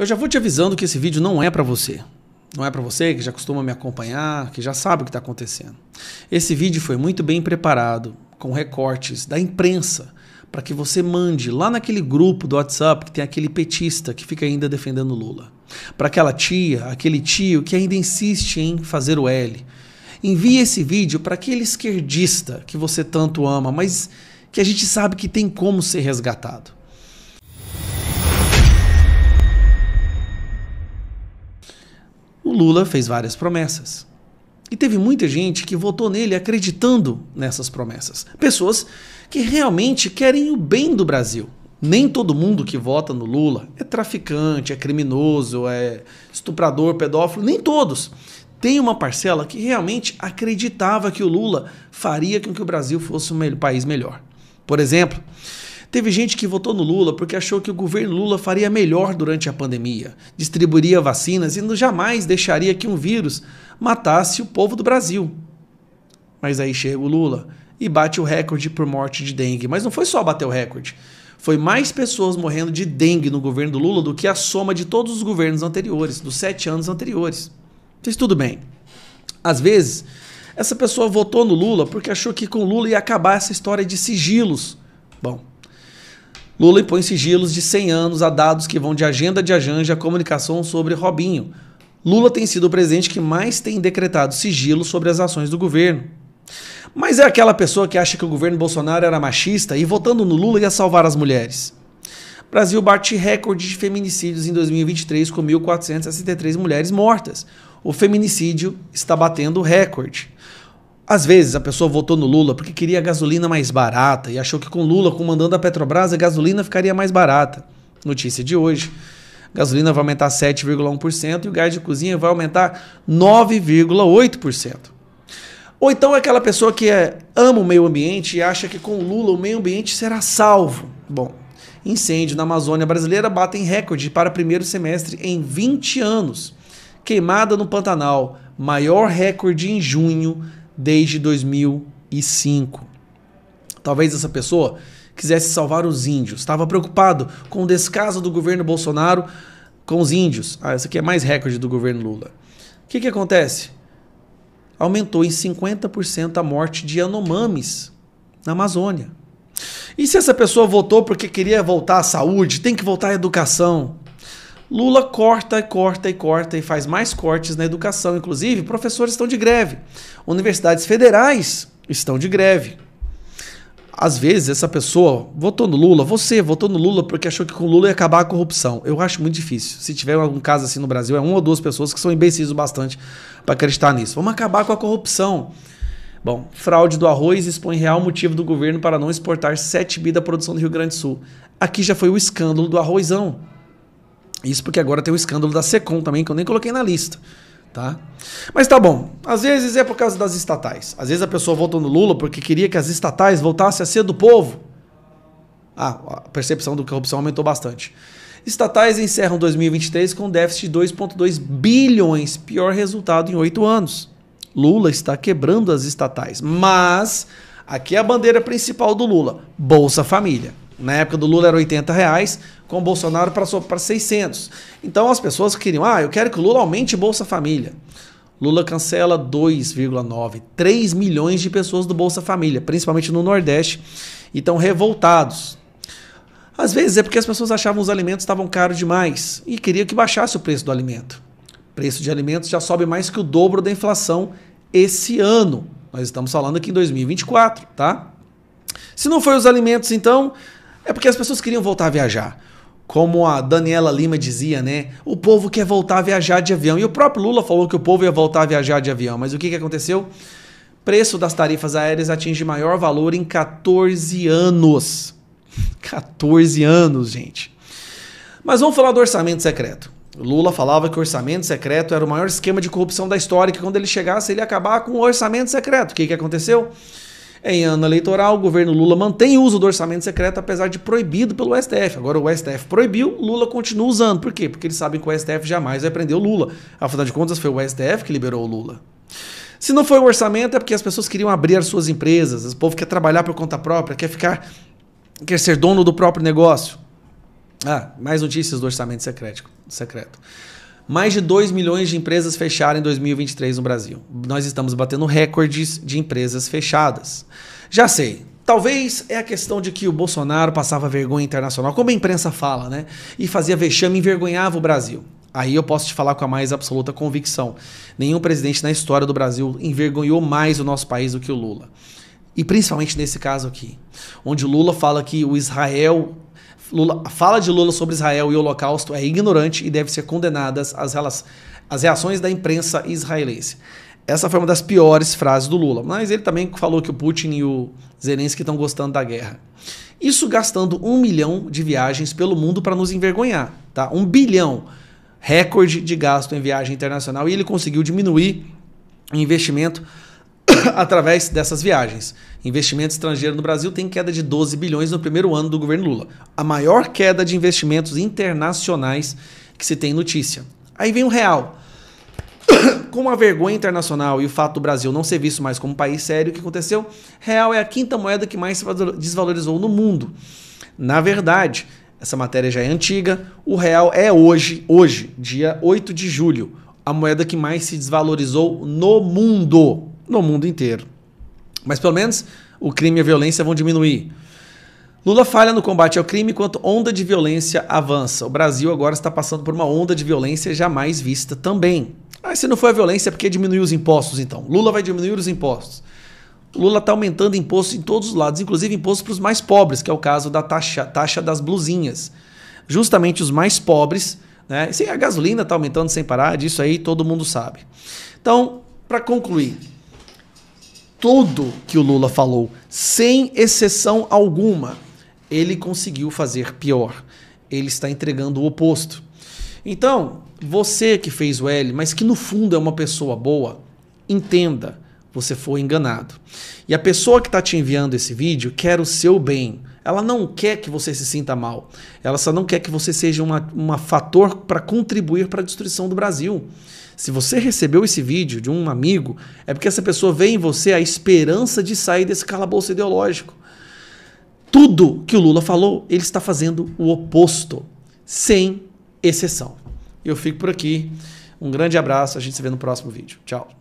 Eu já vou te avisando que esse vídeo não é para você. Não é para você que já costuma me acompanhar, que já sabe o que está acontecendo. Esse vídeo foi muito bem preparado, com recortes da imprensa, para que você mande lá naquele grupo do WhatsApp que tem aquele petista que fica ainda defendendo Lula. Para aquela tia, aquele tio que ainda insiste em fazer o L. Envie esse vídeo para aquele esquerdista que você tanto ama, mas que a gente sabe que tem como ser resgatado. Lula fez várias promessas. E teve muita gente que votou nele acreditando nessas promessas. Pessoas que realmente querem o bem do Brasil. Nem todo mundo que vota no Lula é traficante, é criminoso, é estuprador, pedófilo, nem todos. Tem uma parcela que realmente acreditava que o Lula faria com que o Brasil fosse um país melhor. Por exemplo, Teve gente que votou no Lula porque achou que o governo Lula faria melhor durante a pandemia, distribuiria vacinas e jamais deixaria que um vírus matasse o povo do Brasil. Mas aí chega o Lula e bate o recorde por morte de dengue. Mas não foi só bater o recorde. Foi mais pessoas morrendo de dengue no governo do Lula do que a soma de todos os governos anteriores, dos sete anos anteriores. Fez tudo bem. Às vezes, essa pessoa votou no Lula porque achou que com Lula ia acabar essa história de sigilos. Bom, Lula impõe sigilos de 100 anos a dados que vão de agenda de Ajanja a comunicação sobre Robinho. Lula tem sido o presidente que mais tem decretado sigilo sobre as ações do governo. Mas é aquela pessoa que acha que o governo Bolsonaro era machista e votando no Lula ia salvar as mulheres. Brasil bate recorde de feminicídios em 2023 com 1.463 mulheres mortas. O feminicídio está batendo recorde. Às vezes a pessoa votou no Lula porque queria gasolina mais barata e achou que com Lula comandando a Petrobras a gasolina ficaria mais barata. Notícia de hoje. Gasolina vai aumentar 7,1% e o gás de cozinha vai aumentar 9,8%. Ou então é aquela pessoa que é, ama o meio ambiente e acha que com Lula o meio ambiente será salvo. Bom, incêndio na Amazônia brasileira bate em recorde para primeiro semestre em 20 anos. Queimada no Pantanal, maior recorde em junho desde 2005. Talvez essa pessoa quisesse salvar os índios, estava preocupado com o descaso do governo Bolsonaro com os índios. Ah, essa aqui é mais recorde do governo Lula. O que, que acontece? Aumentou em 50% a morte de Anomamis na Amazônia. E se essa pessoa votou porque queria voltar à saúde, tem que voltar à educação? Lula corta, corta e corta e faz mais cortes na educação. Inclusive, professores estão de greve. Universidades federais estão de greve. Às vezes, essa pessoa votou no Lula, você votou no Lula porque achou que com o Lula ia acabar a corrupção. Eu acho muito difícil. Se tiver algum caso assim no Brasil, é uma ou duas pessoas que são imbecis o bastante para acreditar nisso. Vamos acabar com a corrupção. Bom, fraude do arroz expõe real motivo do governo para não exportar 7 bi da produção do Rio Grande do Sul. Aqui já foi o escândalo do arrozão. Isso porque agora tem o escândalo da Secom também, que eu nem coloquei na lista. Tá? Mas tá bom. Às vezes é por causa das estatais. Às vezes a pessoa votou no Lula porque queria que as estatais voltassem a ser do povo. Ah, a percepção do corrupção aumentou bastante. Estatais encerram 2023 com déficit de 2,2 bilhões, pior resultado em oito anos. Lula está quebrando as estatais. Mas aqui é a bandeira principal do Lula: Bolsa Família. Na época do Lula era 80 reais, com o Bolsonaro passou para 600. Então as pessoas queriam, ah, eu quero que o Lula aumente Bolsa Família. Lula cancela 2,9, 3 milhões de pessoas do Bolsa Família, principalmente no Nordeste, e estão revoltados. Às vezes é porque as pessoas achavam que os alimentos estavam caros demais e queriam que baixasse o preço do alimento. O preço de alimentos já sobe mais que o dobro da inflação esse ano. Nós estamos falando aqui em 2024, tá? Se não foi os alimentos, então, é porque as pessoas queriam voltar a viajar. Como a Daniela Lima dizia, né? O povo quer voltar a viajar de avião. E o próprio Lula falou que o povo ia voltar a viajar de avião. Mas o que, que aconteceu? Preço das tarifas aéreas atinge maior valor em 14 anos. 14 anos, gente. Mas vamos falar do orçamento secreto. Lula falava que o orçamento secreto era o maior esquema de corrupção da história, que quando ele chegasse ele ia acabar com o orçamento secreto. O que, que aconteceu? Em ano eleitoral, o governo Lula mantém o uso do orçamento secreto, apesar de proibido pelo STF. Agora o STF proibiu, Lula continua usando. Por quê? Porque eles sabem que o STF jamais vai prender o Lula. Afinal de contas, foi o STF que liberou o Lula. Se não foi o orçamento, é porque as pessoas queriam abrir as suas empresas, o povo quer trabalhar por conta própria, quer ficar. quer ser dono do próprio negócio. Ah, mais notícias do orçamento secreto. secreto mais de 2 milhões de empresas fecharam em 2023 no Brasil. Nós estamos batendo recordes de empresas fechadas. Já sei, Talvez é a questão de que o Bolsonaro passava vergonha internacional, como a imprensa fala, né? E fazia vexame, envergonhava o Brasil. Aí eu posso te falar com a mais absoluta convicção: nenhum presidente na história do Brasil envergonhou mais o nosso país do que o Lula. E principalmente nesse caso aqui, onde o Lula fala que o Israel Lula, a fala de Lula sobre Israel e o Holocausto é ignorante e deve ser condenadas as, as reações da imprensa israelense. Essa foi uma das piores frases do Lula, mas ele também falou que o Putin e o Zelensky estão gostando da guerra. Isso gastando um milhão de viagens pelo mundo para nos envergonhar, tá? Um bilhão, recorde de gasto em viagem internacional e ele conseguiu diminuir o investimento através dessas viagens. Investimento estrangeiro no Brasil tem queda de 12 bilhões no primeiro ano do governo Lula. A maior queda de investimentos internacionais que se tem notícia. Aí vem o real. Com a vergonha internacional e o fato do Brasil não ser visto mais como um país sério, o que aconteceu? Real é a quinta moeda que mais se desvalorizou no mundo. Na verdade, essa matéria já é antiga. O real é hoje, hoje, dia 8 de julho, a moeda que mais se desvalorizou no mundo no mundo inteiro. Mas pelo menos o crime e a violência vão diminuir. Lula falha no combate ao crime enquanto onda de violência avança. O Brasil agora está passando por uma onda de violência jamais vista também. Ah, se não foi a violência, é porque diminuiu os impostos então. Lula vai diminuir os impostos. Lula está aumentando impostos em todos os lados, inclusive impostos para os mais pobres, que é o caso da taxa, taxa das blusinhas. Justamente os mais pobres, né? E a gasolina está aumentando sem parar, disso aí todo mundo sabe. Então, para concluir, tudo que o Lula falou, sem exceção alguma, ele conseguiu fazer pior. Ele está entregando o oposto. Então, você que fez o L, mas que no fundo é uma pessoa boa, entenda, você foi enganado. E a pessoa que está te enviando esse vídeo quer o seu bem. Ela não quer que você se sinta mal. Ela só não quer que você seja um uma fator para contribuir para a destruição do Brasil. Se você recebeu esse vídeo de um amigo, é porque essa pessoa vê em você a esperança de sair desse calabouço ideológico. Tudo que o Lula falou, ele está fazendo o oposto, sem exceção. Eu fico por aqui. Um grande abraço, a gente se vê no próximo vídeo. Tchau.